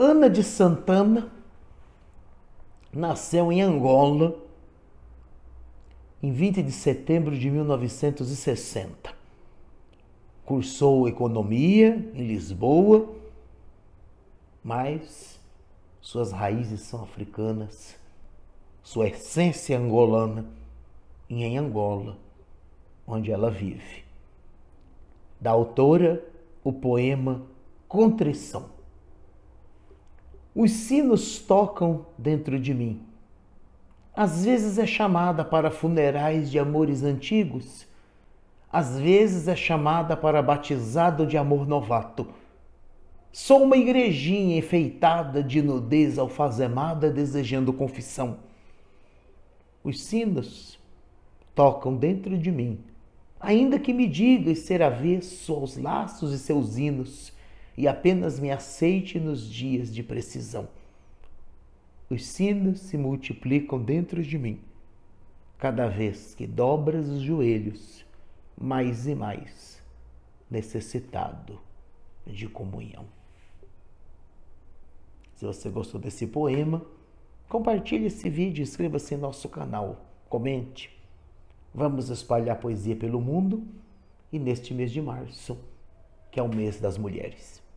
Ana de Santana nasceu em Angola em 20 de setembro de 1960. Cursou economia em Lisboa, mas suas raízes são africanas, sua essência é angolana e em Angola, onde ela vive. Da autora, o poema Contrição. Os sinos tocam dentro de mim. Às vezes é chamada para funerais de amores antigos, às vezes é chamada para batizado de amor novato. Sou uma igrejinha enfeitada de nudez alfazemada desejando confissão. Os sinos tocam dentro de mim, ainda que me digas ser avesso aos laços e seus hinos e apenas me aceite nos dias de precisão. Os sinos se multiplicam dentro de mim, cada vez que dobras os joelhos, mais e mais necessitado de comunhão. Se você gostou desse poema, compartilhe esse vídeo, inscreva-se em nosso canal, comente. Vamos espalhar poesia pelo mundo e neste mês de março, que é o mês das mulheres.